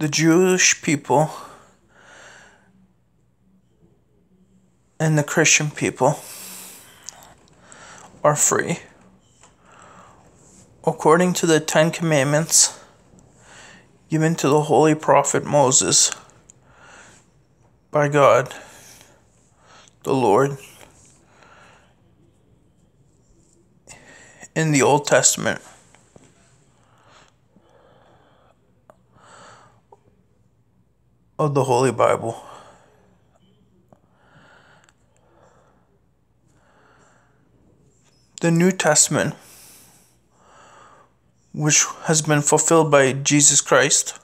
the Jewish people and the Christian people are free. According to the Ten Commandments given to the Holy Prophet Moses by God, the Lord, in the Old Testament. of the Holy Bible. The New Testament, which has been fulfilled by Jesus Christ.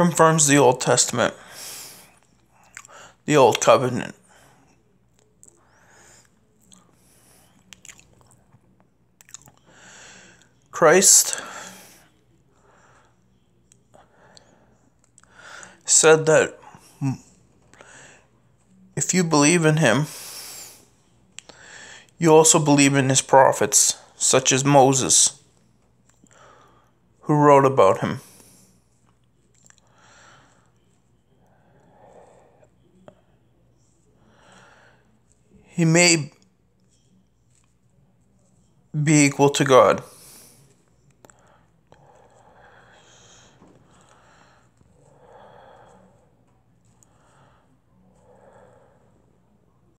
confirms the Old Testament, the Old Covenant. Christ said that if you believe in him, you also believe in his prophets, such as Moses, who wrote about him. He may be equal to God.